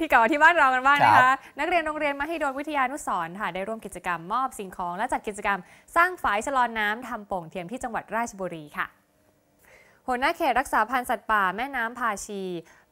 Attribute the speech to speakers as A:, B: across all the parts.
A: ที่เก่าที่บ้านเรากันบ้างนะคะ นักเรียนโรงเรียนมหิดลวิทยานุสรค่ะได้ร่วมกิจกรรมมอบสิ่งของ และจัดกิจกรรมสร้างฝายชะลอน้ำทำโป่งเทียมที่จังหวัดราชบุรีค่ะหัวหน้าเขตรักษาพันธุ์สัตว์ป่าแม่น้ำพาชี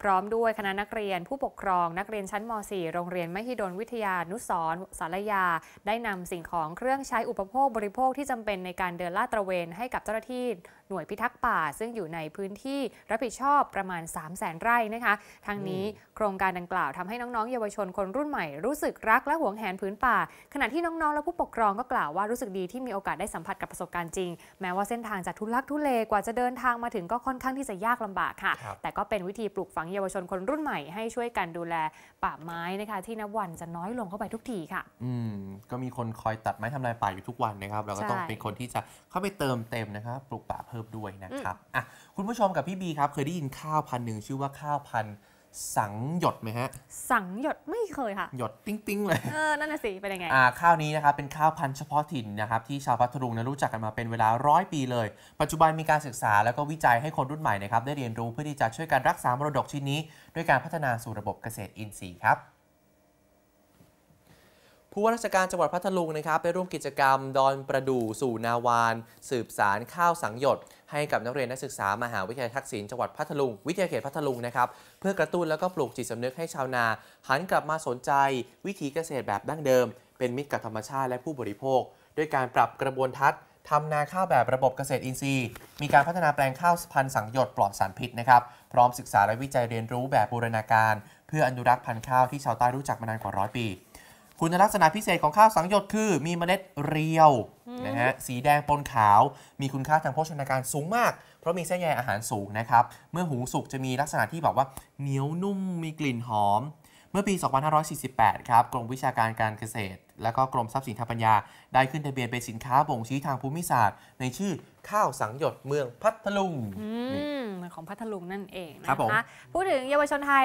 A: พร้อมด้วยคณะนักเรียนผู้ปกครองนักเรียนชั้นม .4 โรงเรียนมหิดลวิทยา นุสรสารยา ได้นำสิ่งของเครื่องใช้อุปโภคบริโภคที่จำเป็นในการเดินลาดตระเวนให้กับเจ้าหน้าที่หน่วยพิทักษ์ป่าซึ่งอยู่ในพื้นที่รับผิดชอบประมาณ 3 0 0แสนไร่นะคะทางนี้โครงการดังกล่าวทำให้น้อง ๆ เยาวชนคนรุ่นใหม่รู้สึกรัก และหวงแหนพื้นป่า ขณะที่น้องๆ และผู้ปกครองก็กล่าวว่ารู้สึกดีที่มีโอกาสได้สัมผัสกับประสบการณ์จริง แม้ว่าเส้นทางจะทุลักทุเลกว่าจะเดินทางมาถึงก็ค่อนข้างที่จะยากลำบากค่ะแต่ก็เป็นวิธีปลูกฝังเยาวชนคนรุ่นใหม่ให้ช่วยกันดูแลป่าไม้นะคะ ที่นับวันจะน้อยลงเข้าไปทุกทีค่ะ
B: อืม ก็มีคนคอยตัดไม้ทำลายป่าอยู่ทุกวันนะครับเราก็ต้องเป็นคนที่จะเข้าไปเติมเต็มนะครับปลูกป่าเพิ่มด้วยนะครับ อ่ะ คุณผู้ชมกับพี่บีครับเคยได้ยินข้าวพันหนึ่งชื่อว่าข้าวพันธุ์สังหยดไหมฮะ สังหย
A: ดไม่เคยค่
B: ะ หยดติ้งติ้งเลย เอ
A: อ นั่นน่ะสิ เป็นยังไงอ่า
B: ข้าวนี้นะครับเป็นข้าวพันธุ์เฉพาะถิ่นนะครับ ที่ชาวพัทลุงนั้นรู้จักกันมาเป็นเวลาร้อยปีเลย ปัจจุบันมีการศึกษาแล้วก็วิจัยให้คนรุ่นใหม่นะครับได้เรียนรู้ เพื่อที่จะช่วยการรักษามรดกชิ้นนี้ ด้วยการพัฒนาสู่ระบบเกษตรอินทรีย์ครับผู้ว่าราชการจังหวัดพัทลุงนะครับไปร่วมกิจกรรม ดอนประดู่สู่นาวานสืบสารข้าวสังหยด ให้กับนักเรียนนักศึกษา มหาวิทยาลัยทักษิณจังหวัดพัทลุง วิทยาเขตพัทลุงนะครับเพื่อกระตุ้นแล้วก็ปลูกจิตสำนึกให้ชาวนา หันกลับมาสนใจวิธีเกษตรแบบดั้งเดิม เป็นมิตรกับธรรมชาติและผู้บริโภคด้วยการปรับกระบวนทัศน์ทำนาข้าวแบบระบบเกษตรอินทรีย์ มีการพัฒนาแปลงข้าวพันธุ์สังยดปลอดสารพิษนะครับพร้อมศึกษาและวิจัยเรียนรู้แบบบูรณาการ เพื่ออนุรักษ์พันธุ์ข้าวที่ชาวใต้รู้จักมานานกว่าร้อยปีคุณลักษณะพิเศษของข้าวสังยดคือมีเมล็ดเรียวนะฮะสีแดงปนขาว มีคุณค่าทางโภชนาการสูงมาก เพราะมีเส้นใยอาหารสูงนะครับ เมื่อหุงสุกจะมีลักษณะที่แบบว่าเหนียวนุ่มมีกลิ่นหอม เมื่อปี 2548 ครับ กรมวิชาการการเกษตร และก็กรมทรัพย์สินทางปัญญา ได้ขึ้นทะเบียนเป็นสินค้าบ่งชี้ทางภูมิศาสตร์ ในชื่อข้าวสังยดเมืองพัทลุง
A: ของพัทลุงนั่นเองนะคะพูดถึงเยาวชนไทย